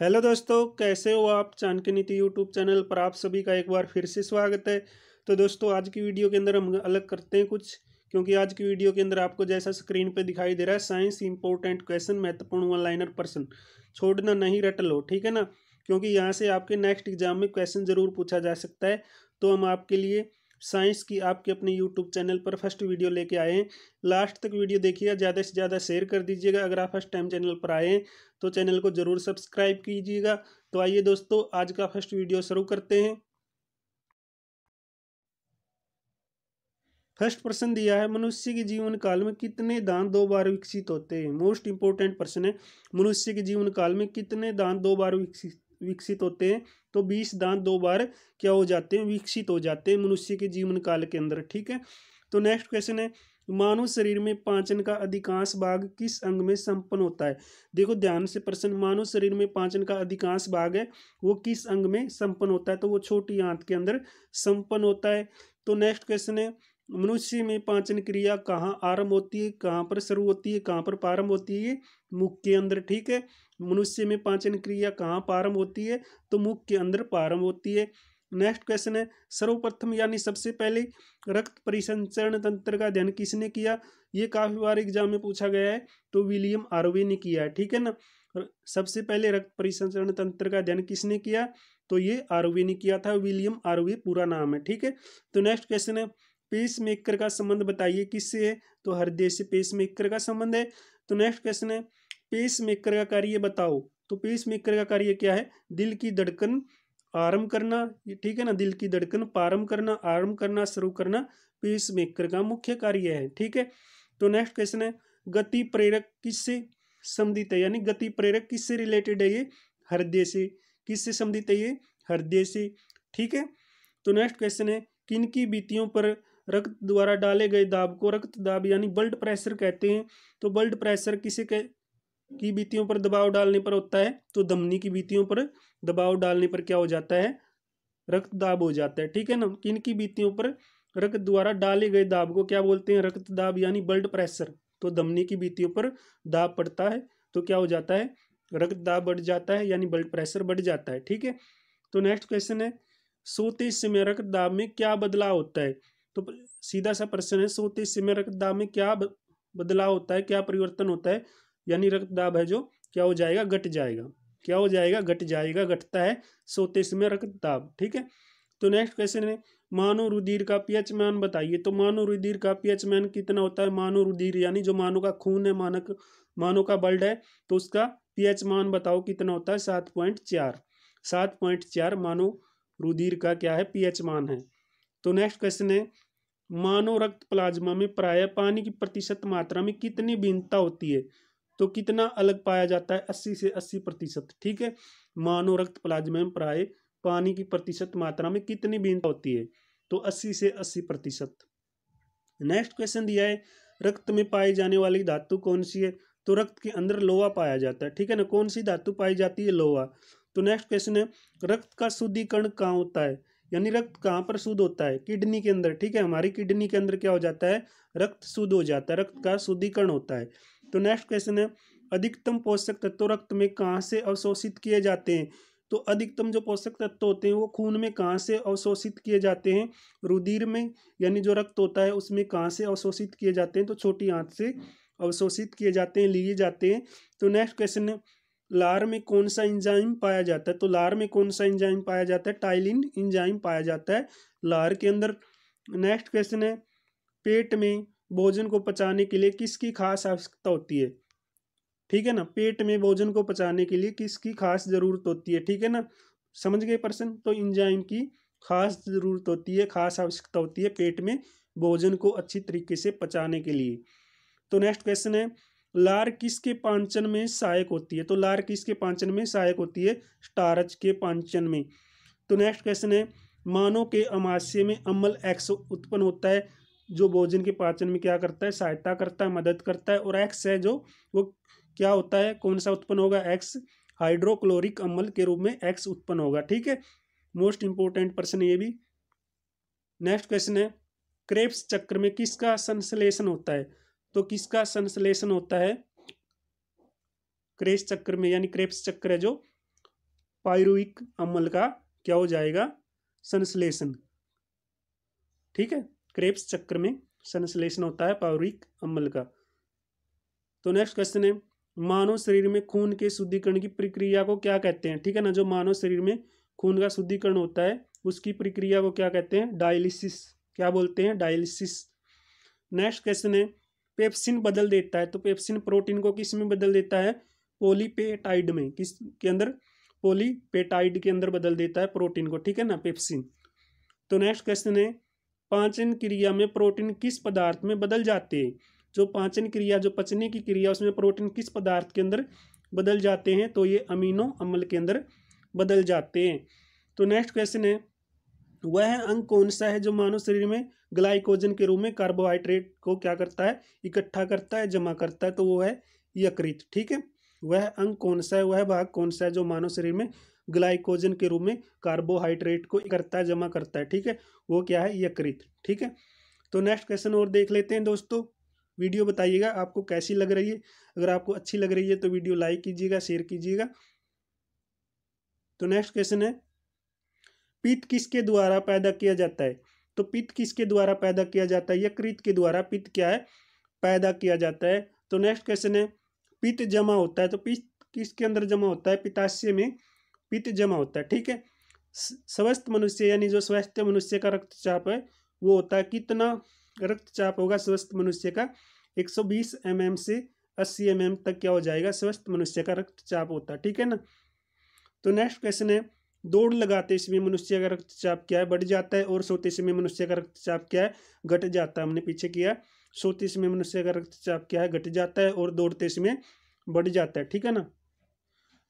hello दोस्तों कैसे हो आप चाणक्य नीति यूट्यूब चैनल पर आप सभी का एक बार फिर से स्वागत है तो दोस्तों आज की वीडियो के अंदर हम अलग करते हैं कुछ क्योंकि आज की वीडियो के अंदर आपको जैसा स्क्रीन पे दिखाई दे रहा है साइंस इंपॉर्टेंट क्वेश्चन महत्वपूर्ण वन लाइनर पर्सन छोड़ना नहीं रट लो ठीक है ना क्योंकि यहाँ से आपके नेक्स्ट एग्जाम में क्वेश्चन ज़रूर पूछा जा सकता है तो हम आपके लिए साइंस की आपके अपने यूट्यूब चैनल पर फर्स्ट वीडियो लेके आए हैं लास्ट तक वीडियो देखिएगा ज़्यादा से ज़्यादा शेयर कर दीजिएगा अगर आप फर्स्ट टाइम चैनल पर आए हैं तो चैनल को ज़रूर सब्सक्राइब कीजिएगा तो आइए दोस्तों आज का फर्स्ट वीडियो शुरू करते हैं फर्स्ट प्रश्न दिया है मनुष्य के जीवन काल में कितने दांत दो बार विकसित होते हैं मोस्ट इंपॉर्टेंट प्रश्न है मनुष्य के जीवन काल में कितने दांत दो बार विकसित विकसित होते हैं तो बीस दांत दो बार क्या हो जाते हैं विकसित हो जाते हैं मनुष्य के जीवन काल के अंदर ठीक है तो नेक्स्ट क्वेश्चन है मानव शरीर में पाचन का अधिकांश भाग किस अंग में संपन्न होता है देखो ध्यान से प्रश्न मानव शरीर में पाचन का अधिकांश भाग है वो किस अंग में संपन्न होता है तो वो छोटी आंत के अंदर संपन्न होता है तो नेक्स्ट क्वेश्चन है मनुष्य में पाचन क्रिया कहाँ आरंभ होती है कहाँ पर शुरू होती है कहाँ पर प्रारंभ होती है मुख के अंदर ठीक है मनुष्य में पाचन क्रिया कहाँ प्रारंभ होती है तो मुख के अंदर प्रारंभ होती है नेक्स्ट क्वेश्चन है सर्वप्रथम यानी सबसे पहले रक्त परिसंचरण तंत्र का अध्ययन किसने किया ये काफी बार एग्जाम में पूछा गया है तो विलियम आरवे ने किया है ठीक है ना सबसे पहले रक्त परिसंचरण तंत्र का अध्ययन किसने किया तो ये आरवे ने किया था विलियम आरवे पूरा नाम है ठीक है तो नेक्स्ट क्वेश्चन है पेस मेकर का संबंध बताइए किससे है तो हृदय से पेस मेकर का संबंध है तो नेक्स्ट क्वेश्चन है पेस मेकर का कार्य बताओ तो पेस मेकर का कार्य क्या है दिल की धड़कन आरम्भ करना ठीक है ना दिल की धड़कन पारम करना आरम करना शुरू करना पेस मेकर का मुख्य कार्य है ठीक है तो नेक्स्ट क्वेश्चन है गति प्रेरक किससे संबंधित है यानी गति प्रेरक किससे रिलेटेड है ये हृदय से किससे संबंधित है ये हृदय से ठीक है तो नेक्स्ट क्वेश्चन है किन की बीतियों पर रक्त द्वारा डाले गए दाब को रक्त दाब यानी ब्लड प्रेशर कहते हैं तो ब्लड प्रेशर किसे कह की बीतियों पर दबाव डालने पर होता है तो धमनी की बीतियों पर दबाव डालने पर क्या हो जाता है रक्त दाब हो जाता है ठीक है ना किन की बीतियों पर रक्त द्वारा डाले गए दाब को क्या बोलते हैं रक्त दाब यानी ब्लड प्रेशर तो धमनी की बीतियों पर दाब पड़ता है तो क्या हो जाता है रक्त दाब बढ़ जाता है यानी ब्लड प्रेशर बढ़ जाता है ठीक है तो नेक्स्ट क्वेश्चन है सोते समय रक्त दाब में क्या बदलाव होता है तो सीधा सा प्रश्न है सोते समय में रक्त दाब में क्या बदलाव होता है क्या परिवर्तन होता है यानी रक्त दाब है जो क्या हो जाएगा घट जाएगा क्या हो जाएगा घट जाएगा घटता है सोते समय रक्त दाब ठीक है तो नेक्स्ट क्वेश्चन है मानो रुधिर का पीएच मान बताइए तो मानो रुधिर का पीएच मान कितना होता है मानो रुधिर यानी जो मानो का खून है मानक मानो का ब्लड है तो उसका पीएच मान बताओ कितना होता है सात पॉइंट चार सात पॉइंट चार मानो रुधिर का क्या है पीएच मान है तो नेक्स्ट क्वेश्चन है मानव रक्त प्लाज्मा में प्राय पानी की प्रतिशत मात्रा में कितनी भिन्नता होती है तो कितना अलग पाया जाता है अस्सी से अस्सी प्रतिशत ठीक है मानव रक्त प्लाज्मा में प्राय पानी की प्रतिशत मात्रा में कितनी भिन्नता होती है तो अस्सी से अस्सी प्रतिशत नेक्स्ट क्वेश्चन दिया है रक्त में पाई जाने वाली धातु कौन सी है तो रक्त के अंदर लोहा पाया जाता है ठीक है ना कौन सी धातु पाई जाती है लोहा तो नेक्स्ट क्वेश्चन है रक्त का शुद्धिकरण कहाँ होता है यानी रक्त कहाँ पर शुद्ध होता है किडनी के अंदर ठीक है हमारी किडनी के अंदर क्या हो जाता है रक्त शुद्ध हो जाता है रक्त का शुद्धिकरण होता है तो नेक्स्ट क्वेश्चन है अधिकतम पोषक तत्व रक्त में कहाँ से अवशोषित किए जाते हैं तो अधिकतम जो पोषक तत्व होते हैं वो खून में कहाँ से अवशोषित किए जाते हैं रुधिर में यानी जो रक्त होता है उसमें कहाँ से अवशोषित किए जाते हैं तो छोटी आंत से अवशोषित किए जाते हैं लिए जाते हैं तो नेक्स्ट क्वेश्चन है लार में कौन सा इंजाइम पाया जाता है तो लार में कौन सा इंजाइम पाया जाता है टाइलिन इंजाइम पाया जाता है लार के अंदर नेक्स्ट क्वेश्चन है पेट में भोजन को पचाने के लिए किसकी खास आवश्यकता होती है ठीक है ना पेट में भोजन को पचाने के लिए किसकी खास जरूरत होती है ठीक है ना समझ गए पर्सन तो इंजाइम की खास जरूरत होती है खास आवश्यकता होती है पेट में भोजन को अच्छी तरीके से पचाने के लिए तो नेक्स्ट क्वेश्चन है लार किसके पांचन में सहायक होती है तो लार किसके पांचन में सहायक होती है स्टारच के पांचन में तो नेक्स्ट क्वेश्चन है मानव के अमाशय में अम्ल एक्स उत्पन्न होता है जो भोजन के पाचन में क्या करता है सहायता करता है मदद करता है और एक्स है जो वो क्या होता है कौन सा उत्पन्न होगा एक्स हाइड्रोक्लोरिक अम्ल के रूप में एक्स उत्पन्न होगा ठीक है मोस्ट इंपोर्टेंट प्रश्न ये भी नेक्स्ट क्वेश्चन है क्रेप्स चक्र में किसका संश्लेषण होता है तो किसका संश्लेषण होता है क्रेश चक्र में यानी क्रेप्स चक्र है जो पायरुविक अम्ल का क्या हो जाएगा संश्लेषण ठीक है क्रेप्स चक्र में संश्लेषण होता है पायरुविक अम्ल का तो नेक्स्ट क्वेश्चन है मानव शरीर में खून के शुद्धिकरण की प्रक्रिया को क्या कहते हैं ठीक है ना जो मानव शरीर में खून का शुद्धिकरण होता है उसकी प्रक्रिया को क्या कहते हैं डायलिसिस क्या बोलते हैं डायलिसिस नेक्स्ट क्वेश्चन है पेप्सिन बदल देता है तो पेप्सिन प्रोटीन को किस में बदल देता है पोलीपेटाइड में किस के अंदर पोलीपेटाइड के अंदर बदल देता है प्रोटीन को ठीक है ना पेप्सिन तो नेक्स्ट क्वेश्चन है पाचन क्रिया में प्रोटीन किस पदार्थ में बदल जाते हैं जो पाचन क्रिया जो पचने की क्रिया उसमें प्रोटीन किस पदार्थ के अंदर बदल जाते हैं तो ये अमीनो अम्ल के अंदर बदल जाते हैं तो नेक्स्ट क्वेश्चन है वह अंग कौन सा है जो मानव शरीर में ग्लाइकोजन के रूप में कार्बोहाइड्रेट को क्या करता है इकट्ठा करता है जमा करता है तो वो है यकृत ठीक है वह अंग कौन सा है वह भाग कौन सा है जो मानव शरीर में ग्लाइकोजन के रूप में कार्बोहाइड्रेट को करता है जमा करता है ठीक है वो क्या है यकृत ठीक है तो नेक्स्ट क्वेश्चन और देख लेते हैं दोस्तों वीडियो बताइएगा आपको कैसी लग रही है अगर आपको अच्छी लग रही है तो वीडियो लाइक कीजिएगा शेयर कीजिएगा तो नेक्स्ट क्वेश्चन है पित्त किसके द्वारा पैदा किया जाता है तो पित्त किसके द्वारा पैदा किया जाता है यकृत के द्वारा पित्त क्या है पैदा किया जाता है तो नेक्स्ट क्वेश्चन है पित्त जमा होता है तो पित्त किसके अंदर जमा होता है पिताशय में पित्त जमा होता है ठीक है स्वस्थ मनुष्य यानी जो स्वस्थ मनुष्य का रक्तचाप है वो होता है कितना रक्तचाप होगा स्वस्थ मनुष्य का 120 सौ mm से 80 एम mm तक क्या हो जाएगा स्वस्थ मनुष्य का रक्तचाप होता है ठीक है ना तो नेक्स्ट क्वेश्चन है दौड़ लगाते समय मनुष्य का रक्तचाप क्या है बढ़ जाता है और सोते समय मनुष्य का रक्तचाप क्या है घट जाता है हमने पीछे किया सोते समय मनुष्य का रक्तचाप क्या है घट जाता है और दौड़ते समय बढ़ जाता है ठीक है ना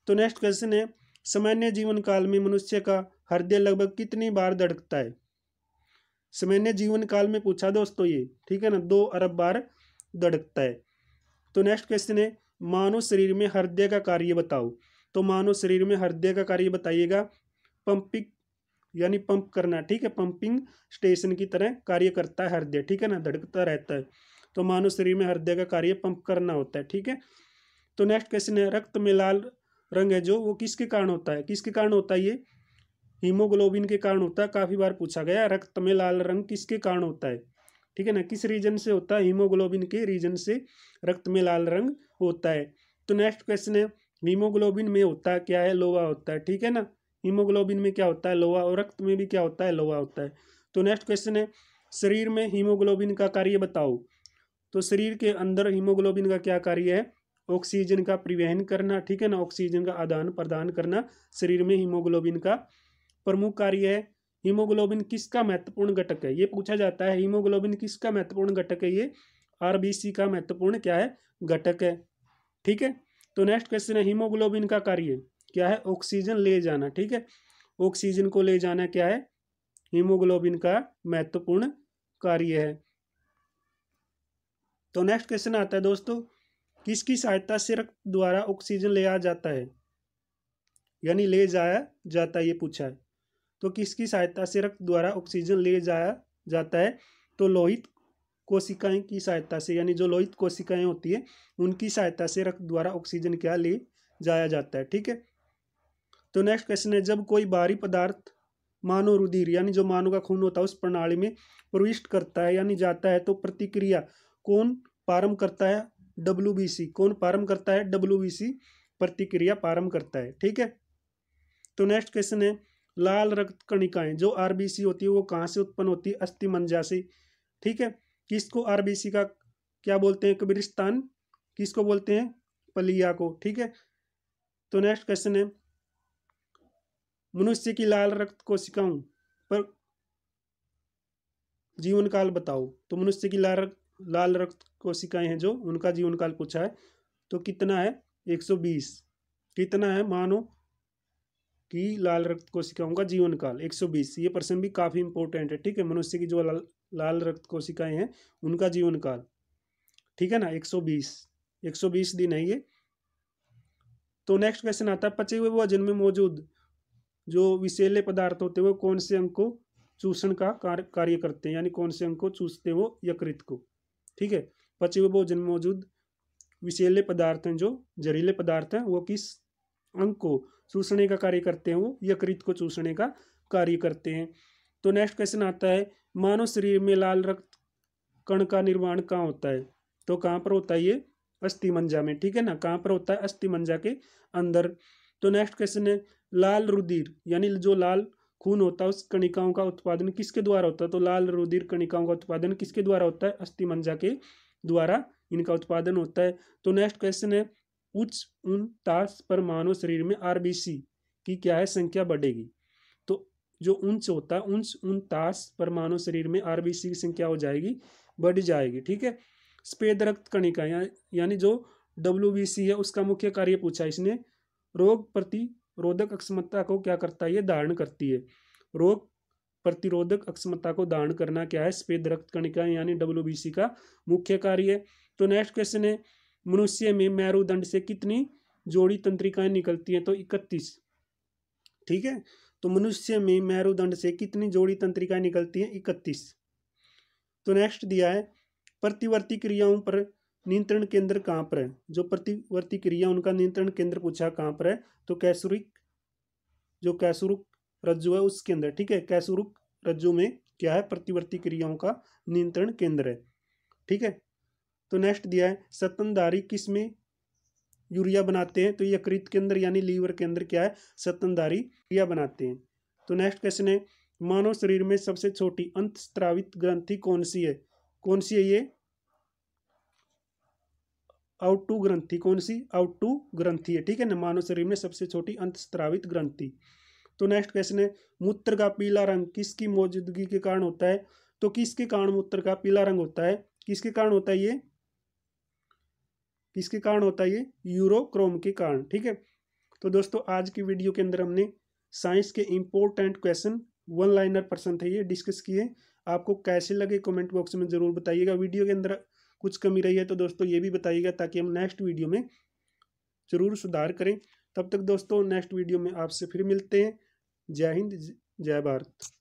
तो नेक्स्ट क्वेश्चन है सामान्य जीवन काल में मनुष्य का हृदय लगभग कितनी बार धड़कता है सामान्य जीवन काल में पूछा दोस्तों ये ठीक है ना दो अरब बार धड़कता है तो नेक्स्ट क्वेश्चन है मानव शरीर में हृदय का कार्य बताओ तो मानव शरीर में हृदय का कार्य बताइएगा पंपिंग यानी पंप करना ठीक है पंपिंग स्टेशन की तरह कार्य करता है हृदय ठीक है ना धड़कता रहता है तो मानव शरीर में हृदय का कार्य पंप करना होता है ठीक है तो नेक्स्ट क्वेश्चन है रक्त में लाल रंग है जो वो किसके कारण होता है किसके कारण होता है ये हीमोग्लोबिन के कारण होता है काफ़ी बार पूछा गया रक्त में लाल रंग किसके कारण होता है ठीक है ना किस रीजन से होता है हीमोग्लोबिन के रीजन से रक्त में लाल रंग होता है तो नेक्स्ट क्वेश्चन है हीमोग्लोबिन में होता क्या है लोहा होता है ठीक है ना हीमोग्लोबिन में क्या होता है लोहा और रक्त में भी क्या होता है लोहा होता है तो नेक्स्ट क्वेश्चन है शरीर में हीमोग्लोबिन का कार्य बताओ तो शरीर के अंदर हीमोग्लोबिन का क्या कार्य है ऑक्सीजन का परिवहन करना ठीक है ना ऑक्सीजन का आदान प्रदान करना शरीर में हीमोग्लोबिन का प्रमुख कार्य है हीमोग्लोबिन किसका महत्वपूर्ण घटक है ये पूछा जाता है हीमोग्लोबिन किसका महत्वपूर्ण घटक है ये आरबीसी का महत्वपूर्ण क्या है घटक है ठीक है तो नेक्स्ट क्वेश्चन है हीमोग्लोबिन का कार्य क्या है ऑक्सीजन ले जाना ठीक है ऑक्सीजन को ले जाना क्या है हीमोग्लोबिन का महत्वपूर्ण कार्य है तो नेक्स्ट क्वेश्चन आता है दोस्तों किसकी सहायता से रक्त द्वारा ऑक्सीजन ले आ जाता है यानी ले जाया जाता है ये पूछा है तो किसकी सहायता से रक्त द्वारा ऑक्सीजन ले जाया जाता है तो लोहित कोशिकाएं की सहायता से यानी जो लोहित कोशिकाएं होती है उनकी सहायता से रक्त द्वारा ऑक्सीजन क्या ले जाया जाता है ठीक है तो नेक्स्ट क्वेश्चन है जब कोई बाहरी पदार्थ मानव रुधिर यानी जो मानव का खून होता है उस प्रणाली में प्रविष्ट करता है यानी जाता है तो प्रतिक्रिया कौन प्रारंभ करता है डब्ल्यू कौन प्रारंभ करता है डब्ल्यू प्रतिक्रिया प्रारंभ करता है ठीक है तो नेक्स्ट क्वेश्चन है लाल रक्त कणिकाएं जो आरबीसी होती है वो कहाँ से उत्पन्न होती है अस्थिमंजा से ठीक है किसको आरबीसी का क्या बोलते हैं कब्रिस्तान किसको बोलते हैं पलिया को ठीक है तो नेक्स्ट क्वेश्चन है मनुष्य की लाल रक्त कोशिकाओं पर जीवन काल बताओ तो मनुष्य की लाल रक्त लाल रक्त कोशिकाएं हैं जो उनका जीवन काल पूछा है तो कितना है 120 कितना है मानो कि लाल रक्त कोशिकाओं का जीवन काल 120 ये प्रश्न भी काफ़ी इंपॉर्टेंट है ठीक है मनुष्य की जो लाल लाल रक्त कोशिकाएं हैं उनका जीवन काल ठीक है ना 120 120 दिन है ये तो नेक्स्ट क्वेश्चन आता है पचे हुए वजन में मौजूद जो विषैले पदार्थ होते हैं वो कौन से अंग को चूषण का कार्य करते हैं यानी कौन से अंग को चूसते हैं वो यकृत को ठीक है पचे हुए भोजन में मौजूद विषैले पदार्थ हैं जो जहरीले पदार्थ हैं वो किस अंग को चूसने का कार्य करते हैं वो यकृत को चूसने का कार्य करते हैं तो नेक्स्ट क्वेश्चन आता है मानव शरीर में लाल रक्त कण का निर्माण कहाँ होता है तो कहाँ पर होता है ये अस्थिमंजा में ठीक है ना कहाँ पर होता है अस्थिमंजा के अंदर तो नेक्स्ट क्वेश्चन है लाल रुधिर यानी जो लाल खून होता है उस कणिकाओं का उत्पादन किसके द्वारा होता है तो लाल रुधिर कणिकाओं का उत्पादन किसके द्वारा होता है अस्थि मंजा के द्वारा इनका उत्पादन होता है तो नेक्स्ट क्वेश्चन है उच्च उनतास पर मानव शरीर में आरबीसी की क्या है संख्या बढ़ेगी तो जो उंच होता है उंच उनतास पर मानव शरीर में आरबीसी की संख्या हो जाएगी बढ़ जाएगी ठीक है स्पेद रक्त कणिका यानी जो डब्ल्यू है उसका मुख्य कार्य पूछा इसने रोग प्रतिरोधक अक्षमता को क्या करता है ये धारण करती है रोग प्रतिरोधक अक्षमता को धारण करना क्या है सफेद रक्त कणिका यानी डब्ल्यू का मुख्य कार्य है तो नेक्स्ट क्वेश्चन है मनुष्य में मैरुदंड से कितनी जोड़ी तंत्रिकाएं निकलती हैं तो इकतीस ठीक है तो मनुष्य में मैरुदंड से कितनी जोड़ी तंत्रिकाएं निकलती हैं इकतीस तो नेक्स्ट दिया है प्रतिवर्ती क्रियाओं पर नियंत्रण केंद्र कहाँ पर है जो प्रतिवर्ती क्रिया उनका नियंत्रण केंद्र पूछा कहाँ पर है तो कैसुरिक जो कैसुरुक रज्जु है उसके अंदर ठीक है कैसुरुक रज्जु में क्या है प्रतिवर्ती क्रियाओं का नियंत्रण केंद्र है ठीक है तो नेक्स्ट दिया है सतनधारी किस में यूरिया बनाते हैं तो ये अकृत के अंदर यानी लीवर के अंदर क्या है सतनधारी क्रिया बनाते हैं तो नेक्स्ट क्वेश्चन है मानव शरीर में सबसे छोटी अंतस्त्रावित ग्रंथि कौन सी है कौन सी है ये आउट टू ग्रंथि कौन सी आउट टू ग्रंथि है ठीक है ना मानव शरीर में सबसे छोटी अंतस्त्रावित ग्रंथि तो नेक्स्ट क्वेश्चन है मूत्र का पीला रंग किसकी मौजूदगी के कारण होता है तो किसके कारण मूत्र का पीला रंग होता है किसके कारण होता है ये किसके कारण होता है ये यूरोक्रोम के कारण ठीक है तो दोस्तों आज की वीडियो के अंदर हमने साइंस के इम्पोर्टेंट क्वेश्चन वन लाइनर पर्सन थे ये डिस्कस किए आपको कैसे लगे कमेंट बॉक्स में ज़रूर बताइएगा वीडियो के अंदर कुछ कमी रही है तो दोस्तों ये भी बताइएगा ताकि हम नेक्स्ट वीडियो में ज़रूर सुधार करें तब तक दोस्तों नेक्स्ट वीडियो में आपसे फिर मिलते हैं जय हिंद जय भारत